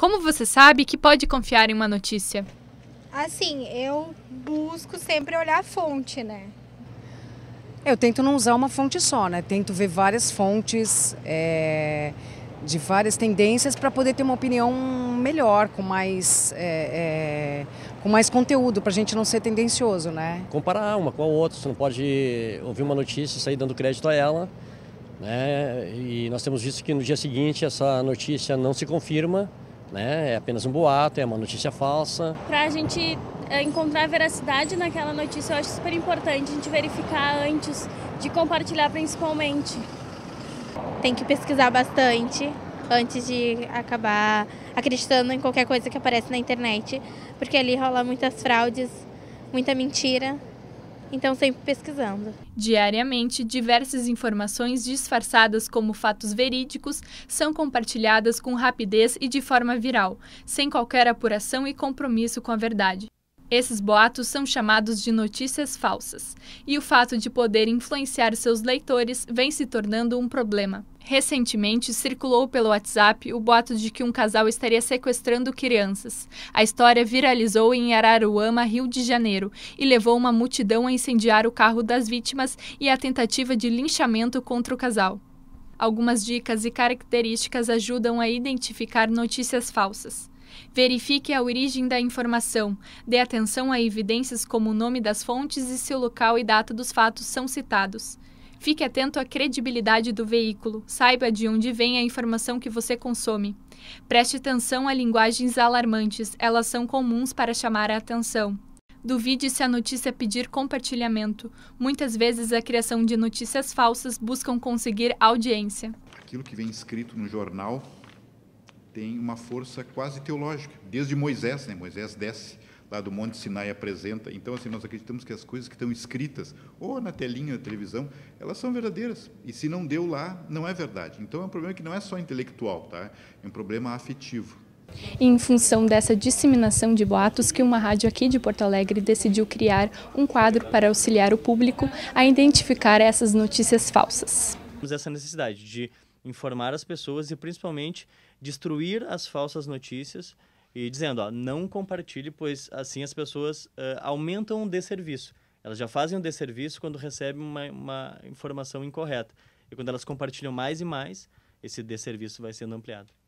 Como você sabe que pode confiar em uma notícia? Assim, eu busco sempre olhar a fonte, né? Eu tento não usar uma fonte só, né? Tento ver várias fontes é, de várias tendências para poder ter uma opinião melhor, com mais, é, é, com mais conteúdo, para a gente não ser tendencioso, né? Comparar uma com a outra, você não pode ouvir uma notícia e sair dando crédito a ela, né? E nós temos visto que no dia seguinte essa notícia não se confirma, né? É apenas um boato, é uma notícia falsa. Para a gente é, encontrar a veracidade naquela notícia, eu acho super importante a gente verificar antes de compartilhar, principalmente. Tem que pesquisar bastante antes de acabar acreditando em qualquer coisa que aparece na internet, porque ali rola muitas fraudes, muita mentira então sempre pesquisando. Diariamente, diversas informações disfarçadas como fatos verídicos são compartilhadas com rapidez e de forma viral, sem qualquer apuração e compromisso com a verdade. Esses boatos são chamados de notícias falsas, e o fato de poder influenciar seus leitores vem se tornando um problema. Recentemente, circulou pelo WhatsApp o boato de que um casal estaria sequestrando crianças. A história viralizou em Araruama, Rio de Janeiro, e levou uma multidão a incendiar o carro das vítimas e a tentativa de linchamento contra o casal. Algumas dicas e características ajudam a identificar notícias falsas. Verifique a origem da informação. Dê atenção a evidências como o nome das fontes e se o local e data dos fatos são citados. Fique atento à credibilidade do veículo. Saiba de onde vem a informação que você consome. Preste atenção a linguagens alarmantes. Elas são comuns para chamar a atenção. Duvide se a notícia pedir compartilhamento. Muitas vezes a criação de notícias falsas buscam conseguir audiência. Aquilo que vem escrito no jornal tem uma força quase teológica, desde Moisés, né? Moisés desce lá do Monte Sinai e apresenta. Então, assim, nós acreditamos que as coisas que estão escritas ou na telinha da televisão, elas são verdadeiras. E se não deu lá, não é verdade. Então, é um problema que não é só intelectual, tá? É um problema afetivo. Em função dessa disseminação de boatos, que uma rádio aqui de Porto Alegre decidiu criar um quadro para auxiliar o público a identificar essas notícias falsas. Temos Essa necessidade de informar as pessoas e principalmente destruir as falsas notícias e dizendo, ó, não compartilhe, pois assim as pessoas uh, aumentam o desserviço. Elas já fazem o desserviço quando recebem uma, uma informação incorreta. E quando elas compartilham mais e mais, esse desserviço vai sendo ampliado.